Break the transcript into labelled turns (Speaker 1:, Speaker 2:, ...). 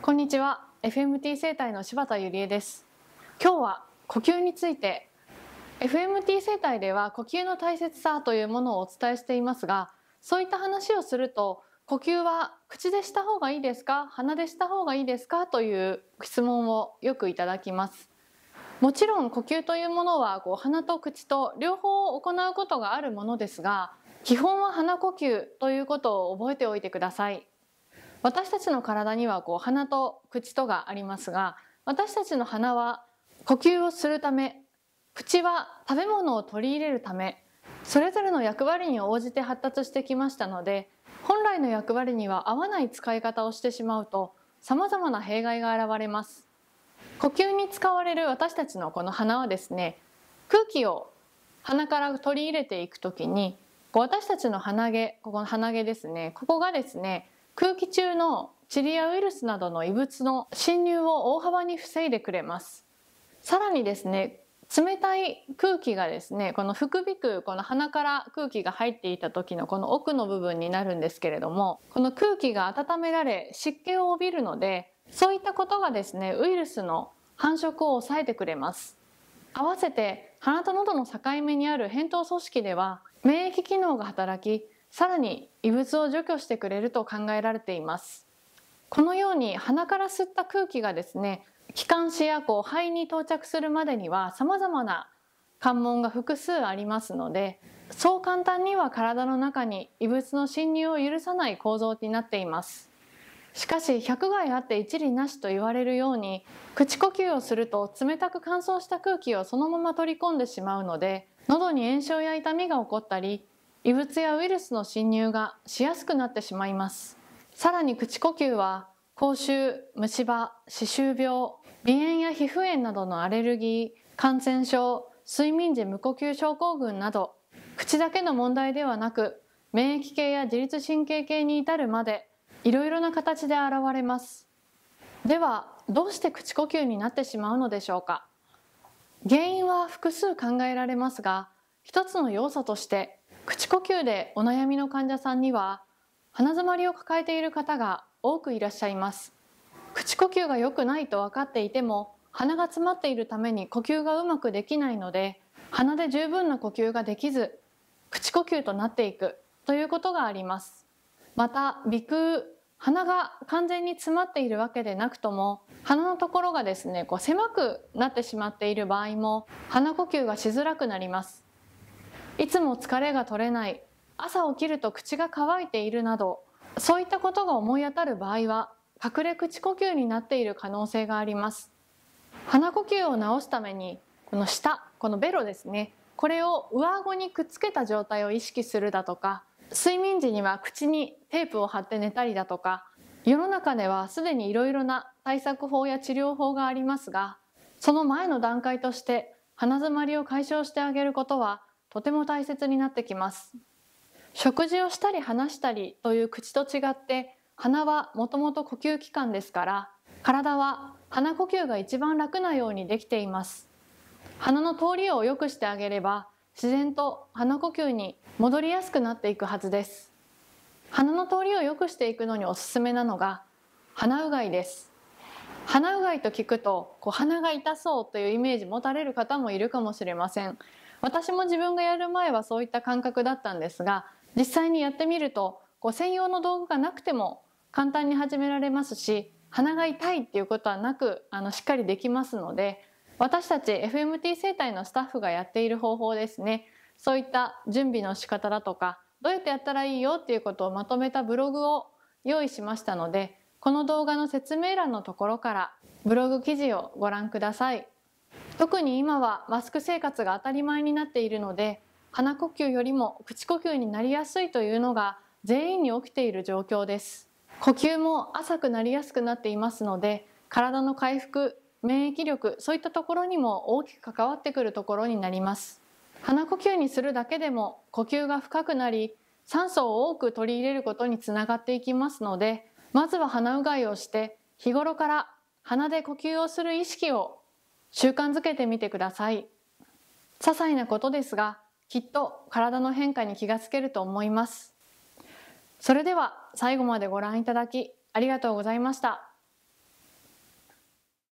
Speaker 1: こんにちは FMT 生態の柴田ゆりえです今日は呼吸について FMT 生態では呼吸の大切さというものをお伝えしていますがそういった話をすると呼吸は口でした方がいいですか鼻でした方がいいですかという質問をよくいただきますもちろん呼吸というものはこう鼻と口と両方を行うことがあるものですが基本は鼻呼吸ということを覚えておいてください私たちの体にはこう鼻と口とがありますが私たちの鼻は呼吸をするため口は食べ物を取り入れるためそれぞれの役割に応じて発達してきましたので本来の役割には合わない使い方をしてしまうとざまな弊害が現れます呼吸に使われる私たちのこの鼻はですね空気を鼻から取り入れていくときに私たちの鼻毛ここの鼻毛ですねここがですね空気中のチリやウイルスなどの異物の侵入を大幅に防いでくれます。さらにですね冷たい空気がですねこの副鼻腔この鼻から空気が入っていた時のこの奥の部分になるんですけれどもこの空気が温められ湿気を帯びるのでそういったことがですねウイルスの繁殖を抑えてくれます合わせて鼻と喉の境目にある扁桃組織では免疫機能が働きさらに異物を除去してくれると考えられていますこのように鼻から吸った空気がですね気管支やこう肺に到着するまでにはさまざまな関門が複数ありますのでそう簡単には体の中に異物の侵入を許さない構造になっていますしかし百害あって一理なしと言われるように口呼吸をすると冷たく乾燥した空気をそのまま取り込んでしまうので喉に炎症や痛みが起こったり異物やウイルスの侵入がしやすくなってしまいますさらに口呼吸は口臭虫歯歯周病鼻炎や皮膚炎などのアレルギー感染症睡眠時無呼吸症候群など口だけの問題ではなく免疫系や自律神経系に至るまでいろいろな形で現れますではどうして口呼吸になってしまうのでしょうか原因は複数考えられますが一つの要素として口呼吸でお悩みの患者さんには鼻づまりを抱えている方が多くいらっしゃいます口呼吸が良くないと分かっていても鼻が詰まっているために呼吸がうまくできないので鼻で十分な呼吸ができず口呼吸となっていくということがありますまた鼻腔鼻が完全に詰まっているわけでなくとも鼻のところがですねこう狭くなってしまっている場合も鼻呼吸がしづらくなりますいつも疲れが取れない朝起きると口が乾いているなどそういったことが思い当たる場合は隠れ口呼吸になっている可能性があります鼻呼吸を治すためにこの下このベロですねこれを上顎にくっつけた状態を意識するだとか睡眠時には口にテープを貼って寝たりだとか世の中ではすでにいろいろな対策法や治療法がありますがその前の段階として鼻づまりを解消してあげることはとても大切になってきます食事をしたり話したりという口と違って鼻はもともと呼吸器官ですから体は鼻呼吸が一番楽なようにできています鼻の通りを良くしてあげれば自然と鼻呼吸に戻りやすくなっていくはずです鼻の通りを良くしていくのにおすすめなのが鼻うがいです鼻うがいと聞くとこう鼻が痛そうというイメージ持たれる方もいるかもしれません私も自分がやる前はそういった感覚だったんですが実際にやってみるとこう専用の道具がなくても簡単に始められますし鼻が痛いっていうことはなくあのしっかりできますので私たち FMT 生態のスタッフがやっている方法ですねそういった準備の仕方だとかどうやってやったらいいよっていうことをまとめたブログを用意しましたのでこの動画の説明欄のところからブログ記事をご覧ください。特に今はマスク生活が当たり前になっているので鼻呼吸よりも口呼吸になりやすいというのが全員に起きている状況です呼吸も浅くなりやすくなっていますので体の回復免疫力そういったところにも大きく関わってくるところになります鼻呼吸にするだけでも呼吸が深くなり酸素を多く取り入れることにつながっていきますのでまずは鼻うがいをして日頃から鼻で呼吸をする意識を習慣づけてみてください。些細なことですが、きっと体の変化に気がつけると思います。それでは最後までご覧いただきありがとうございました。